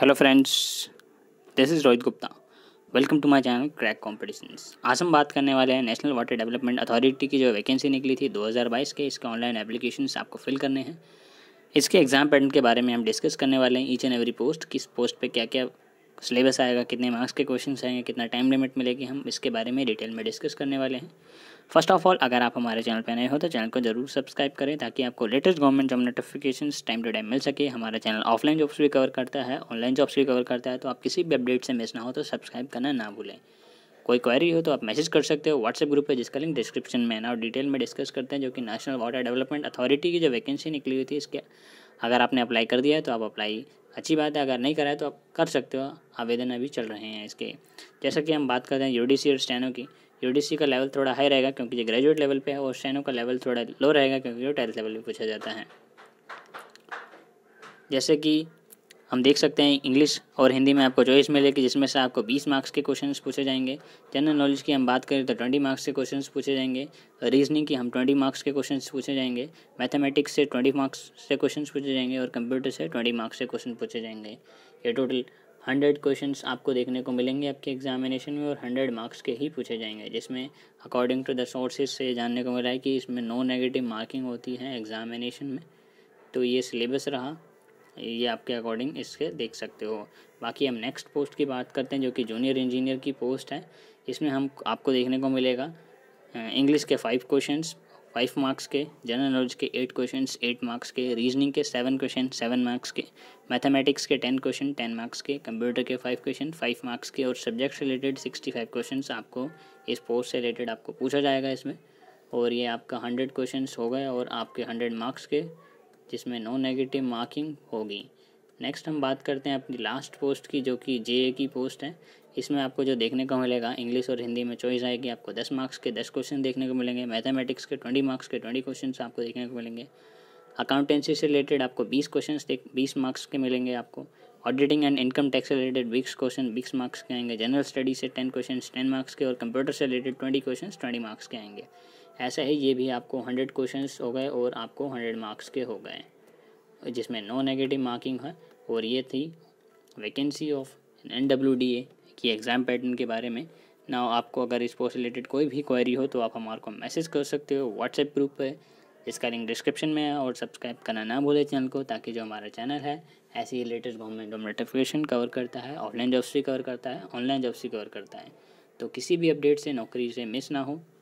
hello friends this is Rohit Gupta welcome to my channel crack competitions आज हम बात करने वाले हैं नेशनल वाटर डेवलपमेंट अथॉरिटी की जो वैकेंसी निकली थी 2022 के इसके ऑनलाइन एप्लीकेशन आपको फिल करने हैं इसके एग्ज़ाम पैटर्न के बारे में हम डिस्कस करने वाले हैं ईच एंड एवरी पोस्ट किस पोस्ट पे क्या क्या सिलेबस आएगा कितने मार्क्स के क्वेश्चन आएंगे कितना टाइम लिमिट मिलेगी हम इसके बारे में डिटेल में डिस्कस करने वाले हैं फर्स्ट ऑफ ऑल अगर आप हमारे चैनल पर नए हो तो चैनल को जरूर सब्सक्राइब करें ताकि आपको latest government job notification time to time मिल सके हमारा चैनल ऑफलाइन जॉब्स भी कवर करता है ऑनलाइन जॉब्स भी कवर करता है तो आप किसी भी अपडेट से मिस ना हो तो सब्सक्राइब करना ना भूलें कोई क्वेरी हो तो आप मैसेज कर सकते हो व्हाट्सएप ग्रुप पर जिसका लिंक डिस्क्रिप्शन में है और डिटेल में डिस्कस करते हैं जो कि नेशनल वाटर डेवलपमेंट अथॉरिटी की जो वैकेंसी निकली हुई थी इसके अगर आपने अप्लाई कर दिया है तो आप अप्लाई अच्छी बात है अगर नहीं कराए तो आप कर सकते हो आवेदन अभी चल रहे हैं इसके जैसा कि हम बात करते हैं यूडीसी और स्टैनो की यूडीसी का लेवल थोड़ा हाई रहेगा क्योंकि ये ग्रेजुएट लेवल पे है और स्टैनो का लेवल थोड़ा लो रहेगा क्योंकि वो टेंथ लेवल पे पूछा जाता है जैसे कि हम देख सकते हैं इंग्लिश और हिंदी में आपको चॉइस मिलेगी जिसमें से आपको 20 मार्क्स के क्वेश्चंस पूछे जाएंगे जनरल नॉलेज की हम बात करें तो 20 मार्क्स के क्वेश्चंस पूछे जाएंगे रीजनिंग की हम 20 मार्क्स के क्वेश्चंस पूछे जाएंगे मैथमेटिक्स से 20 मार्क्स से क्वेश्चंस पूछे जाएंगे और कंप्यूटर से ट्वेंटी मार्क्स से क्वेश्चन पूछे जाएंगे ये टोटल हंड्रेड क्वेश्चन आपको देखने को मिलेंगे आपके एग्जामिनेशन में और हंड्रेड मार्क्स के ही पूछे जाएंगे जिसमें अकॉर्डिंग टू द सोर्सेज से जानने को मिला है कि इसमें नो नेगेटिव मार्किंग होती है एग्जामिनेशन में तो ये सिलेबस रहा ये आपके अकॉर्डिंग इसके देख सकते हो बाकी हम नेक्स्ट पोस्ट की बात करते हैं जो कि जूनियर इंजीनियर की पोस्ट है इसमें हम आपको देखने को मिलेगा इंग्लिश के फाइव क्वेश्चंस फाइव मार्क्स के जनरल नॉलेज के एट क्वेश्चन एट मार्क्स के रीजनिंग के सेवन क्वेश्चन सेवन मार्क्स के मैथमेटिक्स के टेन क्वेश्चन टेन मार्क्स के कंप्यूटर के फाइव क्वेश्चन फाइव मार्क्स के और subject related sixty five question आपको इस पोस्ट से रिलेटेड आपको पूछा जाएगा इसमें और ये आपका हंड्रेड क्वेश्चन हो गए और आपके हंड्रेड मार्क्स के जिसमें नो नेगेटिव मार्किंग होगी नेक्स्ट हम बात करते हैं अपनी लास्ट पोस्ट की जो कि जे की पोस्ट है इसमें आपको जो देखने को मिलेगा इंग्लिश और हिंदी में चॉइस आएगी आपको दस मार्क्स के दस क्वेश्चन देखने को मिलेंगे मैथमेटिक्स के ट्वेंटी मार्क्स के ट्वेंटी क्वेश्चन आपको देखने को मिलेंगे अकाउंटेंसी से रिलेटेड आपको बीस क्वेश्चन देख बीस मार्क्स के मिलेंगे आपको ऑडिटिंग एंड इनकम टैक्स से रिलेटेड बीस क्वेश्चन बीस मार्क्स के आएंगे जनरल स्टडी से टेन क्वेश्चन टेन मार्क्स के और कंप्यूटर से related twenty question twenty marks के आएंगे ऐसा ही ये भी आपको हंड्रेड क्वेश्चन हो गए और आपको हंड्रेड मार्क्स के हो गए जिसमें नो नेगेटिव मार्किंग है और ये थी vacancy of N W D A की एग्ज़ाम पैटर्न के बारे में ना आपको अगर इस पोस्ट रिलेटेड कोई भी क्वेरी हो तो आप हमारे को मैसेज कर सकते हो व्हाट्सएप ग्रुप पर जिसका लिंक डिस्क्रिप्शन में है और सब्सक्राइब करना ना भूलें चैनल को ताकि जो हमारा चैनल है ऐसे ही latest government job notification cover करता है ऑफलाइन जॉब्स भी कवर करता है ऑनलाइन जॉब्स भी कवर करता है तो किसी भी अपडेट से नौकरी से मिस ना हो